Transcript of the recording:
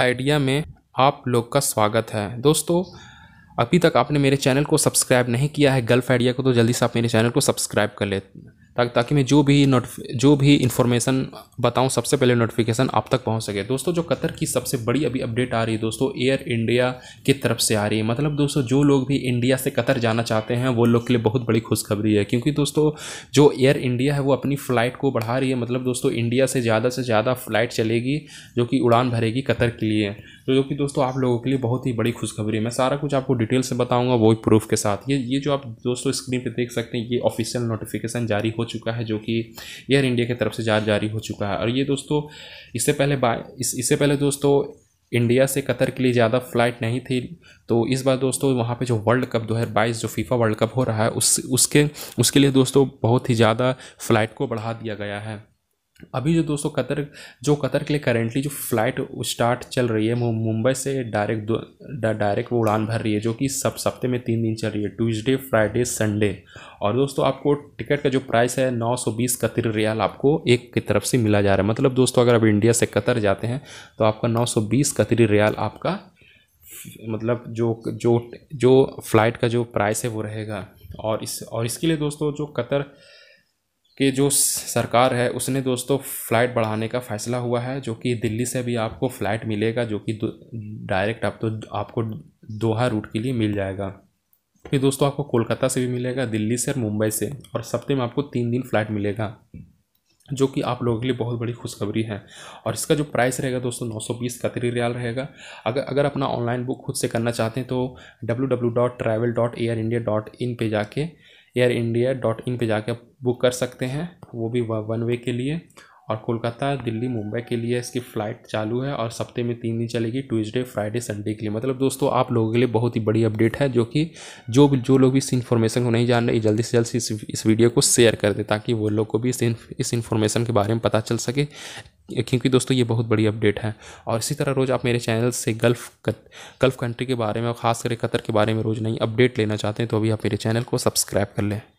idea में आप लोग का स्वागत है दोस्तों अभी तक आपने मेरे चैनल को सब्सक्राइब नहीं किया है गल्फ आइडिया को तो जल्दी से आप मेरे चैनल को सब्सक्राइब कर हैं ताकि ताकि मैं जो भी नोटिफ जो भी इन्फॉर्मेशन बताऊं सबसे पहले नोटिफिकेशन आप तक पहुंच सके दोस्तों जो कतर की सबसे बड़ी अभी अपडेट आ रही है दोस्तों एयर इंडिया की तरफ से आ रही है मतलब दोस्तों जो लोग भी इंडिया से कतर जाना चाहते हैं वो लोग के लिए बहुत बड़ी खुशखबरी है क्योंकि दोस्तों जो एयर इंडिया है वो अपनी फ़्लाइट को बढ़ा रही है मतलब दोस्तों इंडिया से ज़्यादा से ज़्यादा फ़्लाइट चलेगी जो कि उड़ान भरेगी कतर के लिए तो जो कि दोस्तों आप लोगों के लिए बहुत ही बड़ी खुशखबरी है मैं सारा कुछ आपको डिटेल से बताऊंगा वो प्रूफ के साथ ये ये जो आप दोस्तों स्क्रीन पे देख सकते हैं ये ऑफिशियल नोटिफिकेशन जारी हो चुका है जो कि एयर इंडिया की तरफ से जारी जारी हो चुका है और ये दोस्तों इससे पहले इस, इससे पहले दोस्तों इंडिया से कतर के लिए ज़्यादा फ्लाइट नहीं थी तो इस बार दोस्तों वहाँ पे जो वर्ल्ड कप 2022 जो फीफा वर्ल्ड कप हो रहा है उस उसके उसके लिए दोस्तों बहुत ही ज़्यादा फ्लाइट को बढ़ा दिया गया है अभी जो दोस्तों कतर जो कतर के लिए करेंटली जो फ़्लाइट स्टार्ट चल रही है मुंबई से डायरेक्ट डायरेक्ट वो उड़ान भर रही है जो कि सब सप्ते में तीन दिन चल रही है ट्यूसडे फ्राइडे संडे और दोस्तों आपको टिकट का जो प्राइस है 920 कतर रियाल आपको एक की तरफ से मिला जा रहा है मतलब दोस्तों अगर आप इंडिया से कतर जाते हैं तो आपका नौ सौ रियाल आपका मतलब जो जो जो फ़्लाइट का जो प्राइस है वो रहेगा और इस और इसके लिए दोस्तों जो कतर कि जो सरकार है उसने दोस्तों फ़्लाइट बढ़ाने का फ़ैसला हुआ है जो कि दिल्ली से भी आपको फ़्लाइट मिलेगा जो कि डायरेक्ट आप तो आपको दोहा रूट के लिए मिल जाएगा फिर दोस्तों आपको कोलकाता से भी मिलेगा दिल्ली से और मुंबई से और सप्ते में आपको तीन दिन फ्लाइट मिलेगा जो कि आप लोगों के लिए बहुत बड़ी खुशखबरी है और इसका जो प्राइस रहेगा दोस्तों नौ सौ बीस कतरी रियाल रहेगा अगर अगर अपना ऑनलाइन बुक खुद से करना चाहते हैं तो W W dot travel dot Air India dot in पर जाके एयर इंडिया डॉट इन पर जाकर बुक कर सकते हैं वो भी वन वे के लिए और कोलकाता दिल्ली मुंबई के लिए इसकी फ़्लाइट चालू है और सप्ते में तीन दिन चलेगी ट्यूज़डे फ्राइडे संडे के लिए मतलब दोस्तों आप लोगों के लिए बहुत ही बड़ी अपडेट है जो कि जो भी जो लोग भी इस इन्फॉर्मेशन को नहीं जान रहे जल्दी से जल्द इस इस वीडियो को शेयर कर दें ताकि वो लोग को भी इस इस इन्फॉर्मेशन के बारे में पता चल सके क्योंकि दोस्तों ये बहुत बड़ी अपडेट है और इसी तरह रोज़ आप मेरे चैनल से गल्फ गल्फ कंट्री के बारे में और ख़ास कर कतर के बारे में रोज़ नई अपडेट लेना चाहते हैं तो अभी आप मेरे चैनल को सब्सक्राइब कर लें